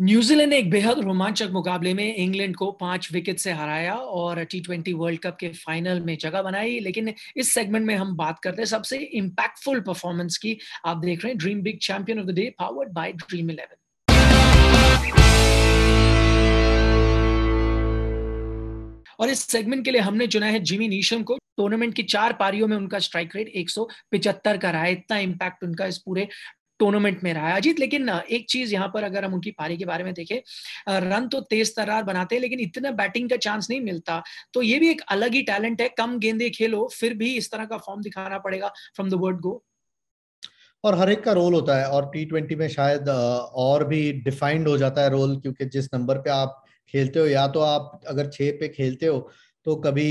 New Zealand ने एक बेहद रोमांचक मुकाबले में इंग्लैंड को पांच विकेट से हराया और टी ट्वेंटी वर्ल्ड कप के फाइनल में जगह बनाई लेकिन इस सेगमेंट में हम बात करते हैं सबसे इंपैक्टफुल परफॉर्मेंस की आप देख रहे हैं dream big champion of the day powered by Dream eleven और इस सेगमेंट के लिए हमने चुना है जिमी नीशम को टूर्नामेंट की चार पारियों में उनका स्ट्राइक रेट 175 का रहा है इतना इंपैक्ट उनका इस पूरे टूर्नामेंट में रहा है अजीत लेकिन एक चीज यहाँ पर अगर हम उनकी पारी के बारे में देखें रन तो तेज तरार बनाते हैं लेकिन इतना बैटिंग का चांस नहीं मिलता तो ये भी एक अलग ही टैलेंट है कम गेंदे खेलो फिर भी इस तरह का फॉर्म दिखाना पड़ेगा फ्रॉम द वर्ड गो और हर एक का रोल होता है और टी ट्वेंटी में शायद और भी डिफाइंड हो जाता है रोल क्योंकि जिस नंबर पे आप खेलते हो या तो आप अगर छः पे खेलते हो तो कभी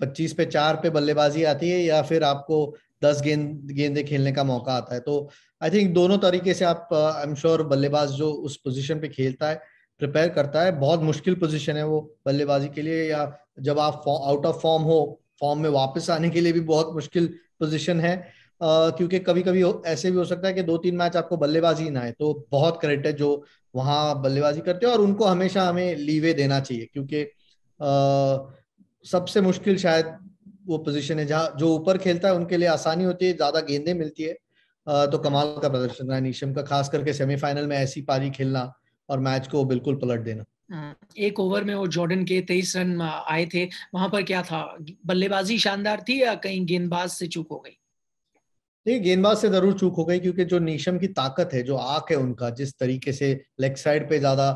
पच्चीस पे चार पे बल्लेबाजी आती है या फिर आपको दस गेंद गेंदे खेलने का मौका आता है तो आई थिंक दोनों तरीके से आप आई एम श्योर बल्लेबाज जो उस पोजीशन पे खेलता है प्रिपेयर करता है बहुत मुश्किल पोजीशन है वो बल्लेबाजी के लिए या जब आप आउट ऑफ फॉर्म हो फॉर्म में वापस आने के लिए भी बहुत मुश्किल पोजीशन है Uh, क्योंकि कभी कभी ऐसे भी हो सकता है कि दो तीन मैच आपको बल्लेबाजी ना आए तो बहुत क्रेडिट है जो वहां बल्लेबाजी करते हैं और उनको हमेशा हमें लीवे देना चाहिए क्योंकि uh, सबसे मुश्किल शायद वो पोजीशन है जहाँ जो ऊपर खेलता है उनके लिए आसानी होती है ज्यादा गेंदें मिलती है तो कमाल का प्रदर्शन रहा निशम का खास करके सेमीफाइनल में ऐसी पारी खेलना और मैच को बिल्कुल पलट देना एक ओवर में वो जॉर्डन के तेईस रन आए थे वहां पर क्या था बल्लेबाजी शानदार थी या कहीं गेंदबाज से चूक हो गई नहीं गेंदबाज से जरूर चूक हो गई क्योंकि जो नीशम की ताकत है जो आंख है उनका जिस तरीके से लेग साइड पे ज्यादा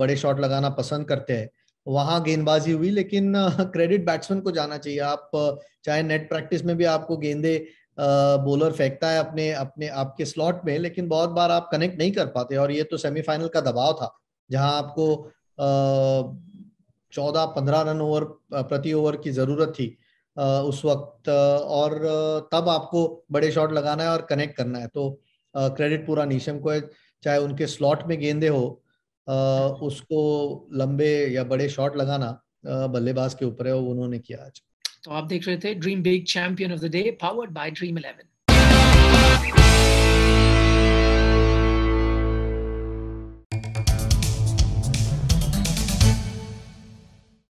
बड़े शॉट लगाना पसंद करते हैं वहां गेंदबाजी हुई लेकिन क्रेडिट बैट्समैन को जाना चाहिए आप चाहे नेट प्रैक्टिस में भी आपको गेंदे बॉलर फेंकता है अपने अपने आपके स्लॉट में लेकिन बहुत बार आप कनेक्ट नहीं कर पाते और ये तो सेमीफाइनल का दबाव था जहां आपको चौदह पंद्रह रन ओवर प्रति ओवर की जरूरत थी उस वक्त और तब आपको बड़े शॉट लगाना है और कनेक्ट करना है तो क्रेडिट पूरा नीशम को है चाहे उनके स्लॉट में गेंदे हो उसको लंबे या बड़े शॉट लगाना बल्लेबाज के ऊपर है वो उन्होंने किया आज तो आप देख रहे थे dream big champion of the day powered by Dream eleven